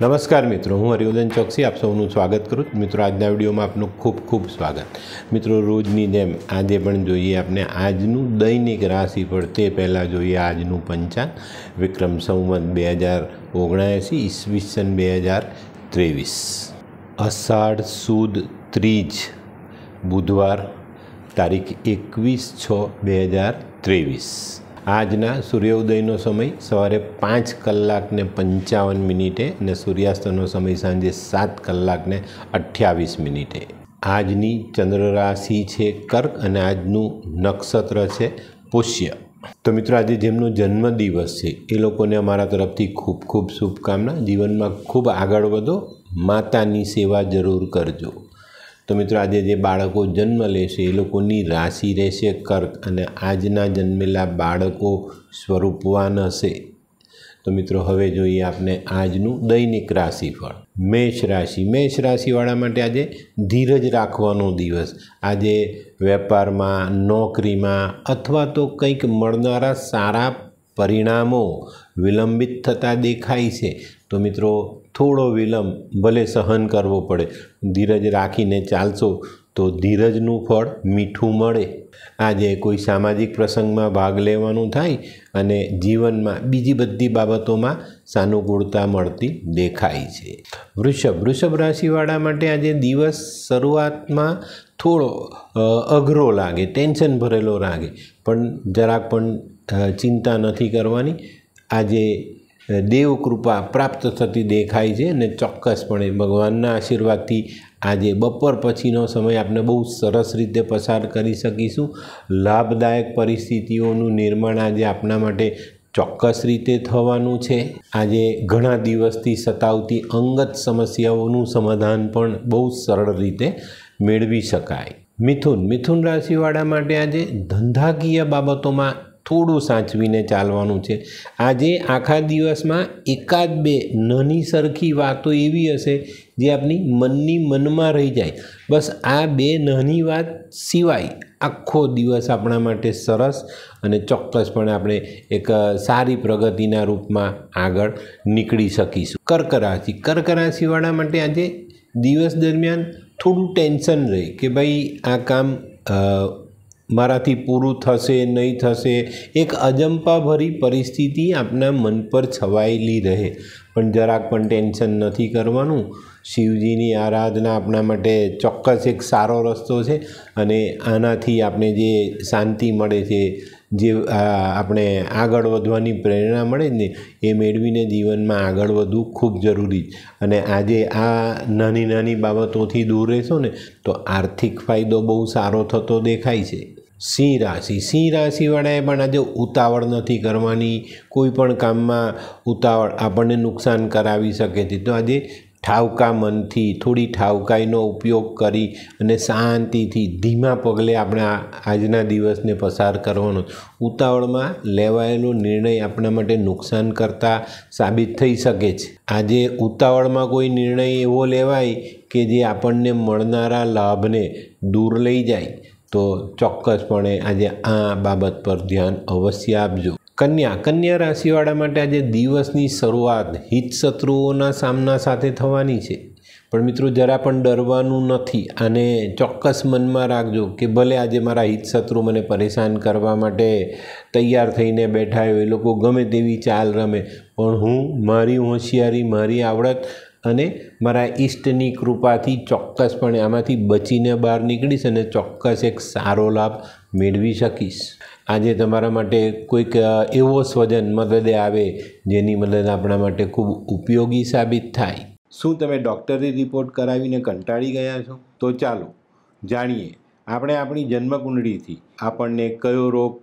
નમસ્કાર મિત્રો હું હરિવર્ધન ચોકસી આપ સૌનું સ્વાગત કરું મિત્રો આજના વિડીયોમાં આપનું ખૂબ ખૂબ સ્વાગત મિત્રો રોજની જેમ આજે પણ જોઈએ આપણે આજનું દૈનિક રાશિફળ તે પહેલાં જોઈએ આજનું પંચાંગ વિક્રમ સંવત બે હજાર ઓગણએંસી ઈસવીસન બે હજાર ત્રેવીસ અષાઢ સુદ ત્રીજ બુધવાર તારીખ એકવીસ છ બે હજાર ત્રેવીસ આજના સૂર્યોદયનો સમય સવારે પાંચ કલાકને પંચાવન મિનિટે અને સૂર્યાસ્તનો સમય સાંજે સાત કલાકને અઠ્યાવીસ મિનિટે આજની ચંદ્ર રાશિ છે કર્ક અને આજનું નક્ષત્ર છે પુષ્ય તો મિત્રો આજે જેમનો જન્મદિવસ છે એ લોકોને અમારા તરફથી ખૂબ ખૂબ શુભકામના જીવનમાં ખૂબ આગળ વધો માતાની સેવા જરૂર કરજો તો મિત્રો આજે જે બાળકો જન્મ લેશે એ લોકોની રાશિ રહેશે કર્ક અને આજના જન્મેલા બાળકો સ્વરૂપવાન હશે તો મિત્રો હવે જોઈએ આપણે આજનું દૈનિક રાશિફળ મેષ રાશિ મેષ રાશિવાળા માટે આજે ધીરજ રાખવાનો દિવસ આજે વેપારમાં નોકરીમાં અથવા તો કંઈક મળનારા સારા પરિણામો વિલંબિત થતા દેખાય છે તો મિત્રો થોડો વિલંબ ભલે સહન કરવો પડે ધીરજ રાખીને ચાલશો તો ધીરજનું ફળ મીઠું મળે આજે કોઈ સામાજિક પ્રસંગમાં ભાગ લેવાનું થાય અને જીવનમાં બીજી બધી બાબતોમાં સાનુકૂળતા મળતી દેખાય છે વૃષભ વૃષભ રાશિવાળા માટે આજે દિવસ શરૂઆતમાં થોડો અઘરો લાગે ટેન્શન ભરેલો લાગે પણ જરાક પણ ચિંતા નથી કરવાની આજે દેવ કૃપા પ્રાપ્ત થતી દેખાય છે અને ચોક્કસપણે ભગવાનના આશીર્વાદથી આજે બપોર પછીનો સમય આપણે બહુ સરસ રીતે પસાર કરી શકીશું લાભદાયક પરિસ્થિતિઓનું નિર્માણ આજે આપણા માટે ચોક્કસ રીતે થવાનું છે આજે ઘણા દિવસથી સતાવતી અંગત સમસ્યાઓનું સમાધાન પણ બહુ સરળ રીતે મેળવી શકાય મિથુન મિથુન રાશિવાળા માટે આજે ધંધાકીય બાબતોમાં થોડું સાચવીને ચાલવાનું છે આજે આખા દિવસમાં એકાદ બે નાની સરખી વાતો એવી હશે જે આપની મનની મનમાં રહી જાય બસ આ બે નાની વાત સિવાય આખો દિવસ આપણા માટે સરસ અને ચોક્કસપણે આપણે એક સારી પ્રગતિના રૂપમાં આગળ નીકળી શકીશું કર્ક રાશિ કર્ક રાશિવાળા માટે આજે દિવસ દરમિયાન થોડું ટેન્શન રહે કે ભાઈ આ કામ મારાથી પૂરું થશે નહીં થશે એક અજંપાભરી પરિસ્થિતિ આપના મન પર છવાયેલી રહે પણ જરાક પણ ટેન્શન નથી કરવાનું શિવજીની આરાધના આપણા માટે ચોક્કસ એક સારો રસ્તો છે અને આનાથી આપણે જે શાંતિ મળે છે જે આપણે આગળ વધવાની પ્રેરણા મળે ને એ મેળવીને જીવનમાં આગળ વધવું ખૂબ જરૂરી અને આજે આ નાની નાની બાબતોથી દૂર રહેશો ને તો આર્થિક ફાયદો બહુ સારો થતો દેખાય છે સિંહ રાશિ સિંહ રાશિવાળાએ પણ આજે ઉતાવળ નથી કરવાની કોઈ પણ કામમાં ઉતાવળ આપણને નુકસાન કરાવી શકે છે તો આજે ઠાવકા મનથી થોડી ઠાવકાઈનો ઉપયોગ કરી અને શાંતિથી ધીમા પગલે આપણે આજના દિવસને પસાર કરવાનો ઉતાવળમાં લેવાયેલો નિર્ણય આપણા માટે નુકસાન કરતા સાબિત થઈ શકે છે આજે ઉતાવળમાં કોઈ નિર્ણય એવો લેવાય કે જે આપણને મળનારા લાભને દૂર લઈ જાય તો ચોક્કસપણે આજે આ બાબત પર ધ્યાન અવશ્ય આપજો કન્યા કન્યા રાશિવાળા માટે આજે દિવસની શરૂઆત હિતશત્રુઓના સામના સાથે થવાની છે પણ મિત્રો જરા પણ ડરવાનું નથી અને ચોક્કસ મનમાં રાખજો કે ભલે આજે મારા હિતશત્રુ મને પરેશાન કરવા માટે તૈયાર થઈને બેઠા હોય એ લોકો ગમે તેવી ચાલ રમે પણ હું મારી હોશિયારી મારી આવડત અને મારા ઈષ્ટની કૃપાથી ચોક્કસપણે આમાંથી બચીને બહાર નીકળીશ અને ચોક્કસ એક સારો લાભ મેળવી શકીશ આજે તમારા માટે કોઈક એવો સ્વજન મદદે આવે જેની મદદ આપણા માટે ખૂબ ઉપયોગી સાબિત થાય શું તમે ડૉક્ટરી રિપોર્ટ કરાવીને કંટાળી ગયા છો તો ચાલો જાણીએ આપણે આપણી જન્મકુંડળીથી આપણને કયો રોગ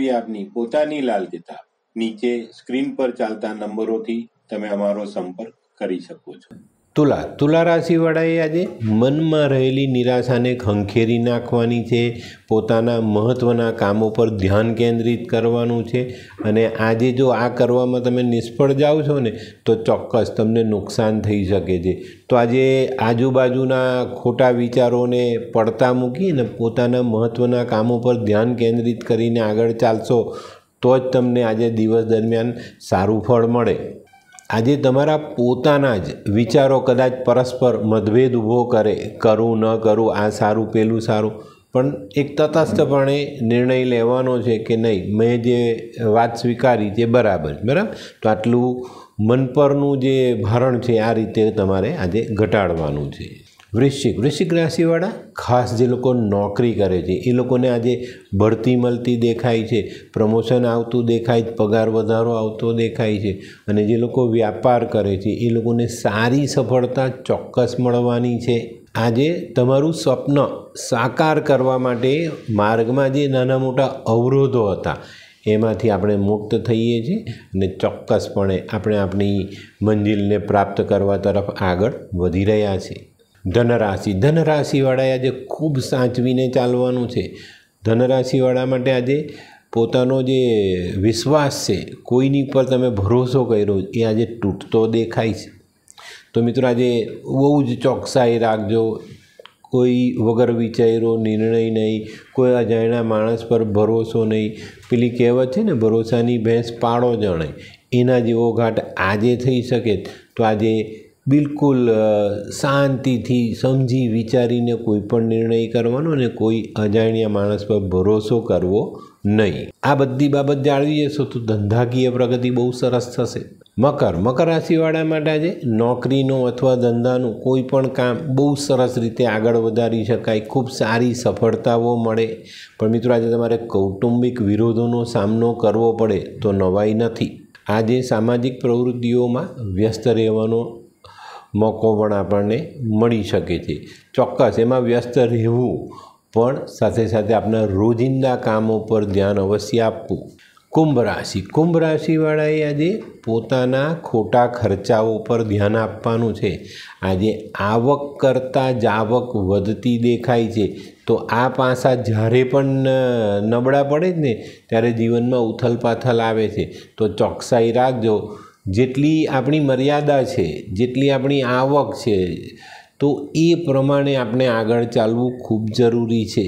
મેળવી આપની પોતાની લાલ કિતાબ નીચે સ્ક્રીન પર ચાલતા નંબરોથી તમે અમારો સંપર્ક કરી શકો છો તુલા તુલા રાશિવાળાએ આજે મનમાં રહેલી નિરાશાને ખંખેરી નાખવાની છે પોતાના મહત્ત્વના કામો પર ધ્યાન કેન્દ્રિત કરવાનું છે અને આજે જો આ કરવામાં તમે નિષ્ફળ જાઓ છો ને તો ચોક્કસ તમને નુકસાન થઈ શકે છે તો આજે આજુબાજુના ખોટા વિચારોને પડતા મૂકીને પોતાના મહત્ત્વના કામો પર ધ્યાન કેન્દ્રિત કરીને આગળ ચાલશો તો જ તમને આજે દિવસ દરમિયાન સારું ફળ મળે આજે તમારા પોતાના જ વિચારો કદાચ પરસ્પર મતભેદ ઊભો કરે કરું ન કરું આ સારું પેલું સારું પણ એક તટસ્થપણે નિર્ણય લેવાનો છે કે નહીં મેં જે વાત સ્વીકારી છે બરાબર બરાબર તો આટલું મન પરનું જે ભારણ છે આ રીતે તમારે આજે ઘટાડવાનું છે વૃશ્ચિક વૃશ્ચિક રાશિવાળા ખાસ જે લોકો નોકરી કરે છે એ લોકોને આજે ભરતી મળતી દેખાય છે પ્રમોશન આવતું દેખાય પગાર વધારો આવતો દેખાય છે અને જે લોકો વ્યાપાર કરે છે એ લોકોને સારી સફળતા ચોક્કસ મળવાની છે આજે તમારું સ્વપ્ન સાકાર કરવા માટે માર્ગમાં જે નાના મોટા અવરોધો હતા એમાંથી આપણે મુક્ત થઈએ છીએ અને ચોક્કસપણે આપણે આપણી મંજિલને પ્રાપ્ત કરવા તરફ આગળ વધી રહ્યા છીએ ધનરાશિ ધનરાશિવાળાએ આજે ખૂબ સાચવીને ચાલવાનું છે ધનરાશિવાળા માટે આજે પોતાનો જે વિશ્વાસ છે કોઈની પર તમે ભરોસો કર્યો એ આજે તૂટતો દેખાય છે તો મિત્રો આજે બહુ જ ચોકસાઈ રાખજો કોઈ વગર વિચાર્યો નિર્ણય નહીં કોઈ અજાણ્યા માણસ પર ભરોસો નહીં પેલી કહેવત છે ને ભરોસાની ભેંસ પાડો જણાય એના જેવો ઘાટ આજે થઈ શકે તો આજે બિલકુલ શાંતિથી સમજી વિચારીને કોઈ પણ નિર્ણય કરવાનો અને કોઈ અજાણ્યા માણસ પર ભરોસો કરવો નહીં આ બધી બાબત જાળવી જશો તો ધંધાકીય પ્રગતિ બહુ સરસ થશે મકર મકર રાશિવાળા માટે આજે નોકરીનો અથવા ધંધાનું કોઈ પણ કામ બહુ સરસ રીતે આગળ વધારી શકાય ખૂબ સારી સફળતાઓ મળે પણ મિત્રો આજે તમારે કૌટુંબિક વિરોધોનો સામનો કરવો પડે તો નવાઈ નથી આજે સામાજિક પ્રવૃત્તિઓમાં વ્યસ્ત રહેવાનો મોકો પણ આપણને મળી શકે છે ચોક્કસ એમાં વ્યસ્ત રહેવું પણ સાથે સાથે આપણા રોજિંદા કામો પર ધ્યાન અવશ્ય આપવું કુંભ રાશિ કુંભ રાશિવાળાએ આજે પોતાના ખોટા ખર્ચાઓ પર ધ્યાન આપવાનું છે આજે આવક કરતાં જાવક વધતી દેખાય છે તો આ પાસા જ્યારે પણ નબળા પડે જ ને ત્યારે જીવનમાં ઉથલપાથલ આવે છે તો ચોકસાઈ રાખજો જેટલી આપણી મર્યાદા છે જેટલી આપણી આવક છે તો એ પ્રમાણે આપણે આગળ ચાલવું ખૂબ જરૂરી છે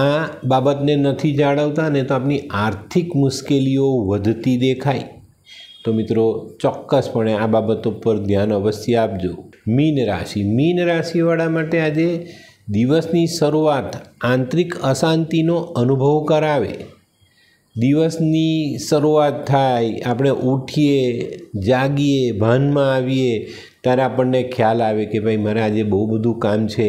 આ બાબતને નથી જાળવતા ને તો આપણી આર્થિક મુશ્કેલીઓ વધતી દેખાય તો મિત્રો ચોક્કસપણે આ બાબત ઉપર ધ્યાન અવશ્ય આપજો મીન રાશિ મીન રાશિવાળા માટે આજે દિવસની શરૂઆત આંતરિક અશાંતિનો અનુભવ કરાવે દિવસની શરૂઆત થાય આપણે ઉઠીએ જાગીએ ભાનમાં આવીએ ત્યારે આપણને ખ્યાલ આવે કે ભાઈ મારે આજે બહુ બધું કામ છે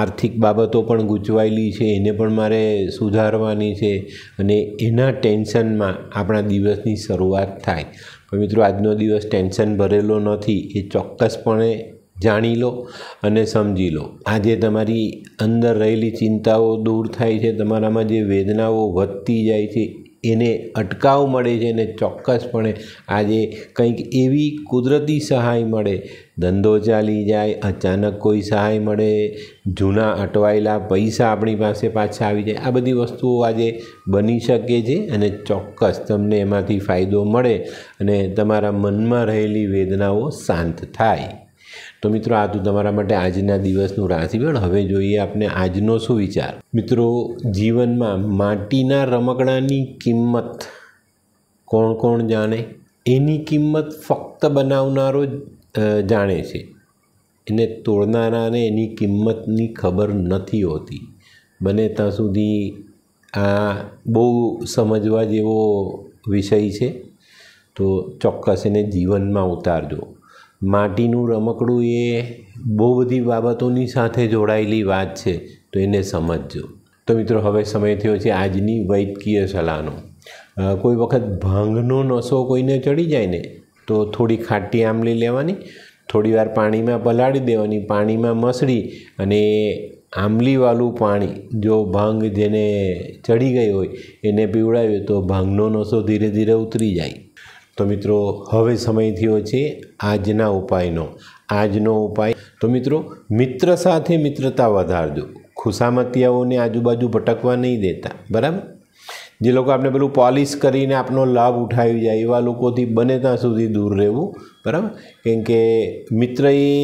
આર્થિક બાબતો પણ ગૂંચવાયેલી છે એને પણ મારે સુધારવાની છે અને એના ટેન્શનમાં આપણા દિવસની શરૂઆત થાય પણ મિત્રો આજનો દિવસ ટેન્શન ભરેલો નથી એ ચોક્કસપણે જાણી લો અને સમજી લો આજે તમારી અંદર રહેલી ચિંતાઓ દૂર થાય છે તમારામાં જે વેદનાઓ વધતી જાય છે એને અટકાવ મળે છે અને ચોક્કસપણે આજે કંઈક એવી કુદરતી સહાય મળે ધંધો ચાલી જાય અચાનક કોઈ સહાય મળે જૂના અટવાયેલા પૈસા આપણી પાસે પાછા આવી જાય આ બધી વસ્તુઓ આજે બની શકે છે અને ચોક્કસ તમને એમાંથી ફાયદો મળે અને તમારા મનમાં રહેલી વેદનાઓ શાંત થાય તો મિત્રો આ હતું તમારા માટે આજના દિવસનું રાશિફળ હવે જોઈએ આપણે આજનો શું વિચાર મિત્રો જીવનમાં માટીના રમકડાની કિંમત કોણ કોણ જાણે એની કિંમત ફક્ત બનાવનારો જાણે છે એને તોડનારાને એની કિંમતની ખબર નથી હોતી બને ત્યાં સુધી આ બહુ સમજવા જેવો વિષય છે તો ચોક્કસ એને જીવનમાં ઉતારજો માટીનું રમકડું એ બહુ બધી બાબતોની સાથે જોડાયેલી વાત છે તો એને સમજજો તો મિત્રો હવે સમય થયો છે આજની વૈદકીય સલાહનો કોઈ વખત ભાંગનો નસો કોઈને ચડી જાય ને તો થોડી ખાટી આંબલી લેવાની થોડીવાર પાણીમાં પલાળી દેવાની પાણીમાં મસળી અને આંબલીવાળું પાણી જો ભાંગ જેને ચડી ગઈ હોય એને પીવડાવ્યું તો ભાંગનો નસો ધીરે ધીરે ઉતરી જાય તો મિત્રો હવે સમય થયો છે આજના ઉપાયનો આજનો ઉપાય તો મિત્રો મિત્ર સાથે મિત્રતા વધારજો ખુશામતિયાઓને આજુબાજુ ભટકવા નહીં દેતા બરાબર જે લોકો આપણે પેલું પોલિશ કરીને આપનો લાભ ઉઠાવી જાય એવા લોકોથી બને ત્યાં સુધી દૂર રહેવું બરાબર કેમ કે મિત્ર એ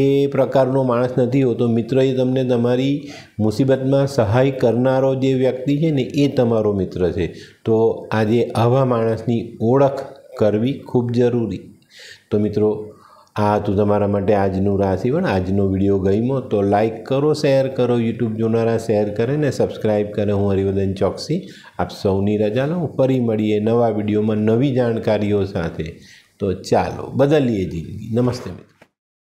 એ પ્રકારનો માણસ નથી હોતો મિત્ર એ તમને તમારી મુસીબતમાં સહાય કરનારો જે વ્યક્તિ છે ને એ તમારો મિત્ર છે તો આજે આવા માણસની ઓળખ કરવી ખૂબ જરૂરી તો મિત્રો આ હતું તમારા માટે આજનું પણ આજનો વિડીયો ગમ્યો તો લાઇક કરો શેર કરો યુટ્યુબ જોનારા શેર કરે ને સબસ્ક્રાઈબ કરે હું હરિવદન ચોકસી આપ સૌની રજા લઉં ફરી મળીએ નવા વિડીયોમાં નવી જાણકારીઓ સાથે તો ચાલો બદલીએ જિંદગી નમસ્તે મિત્રો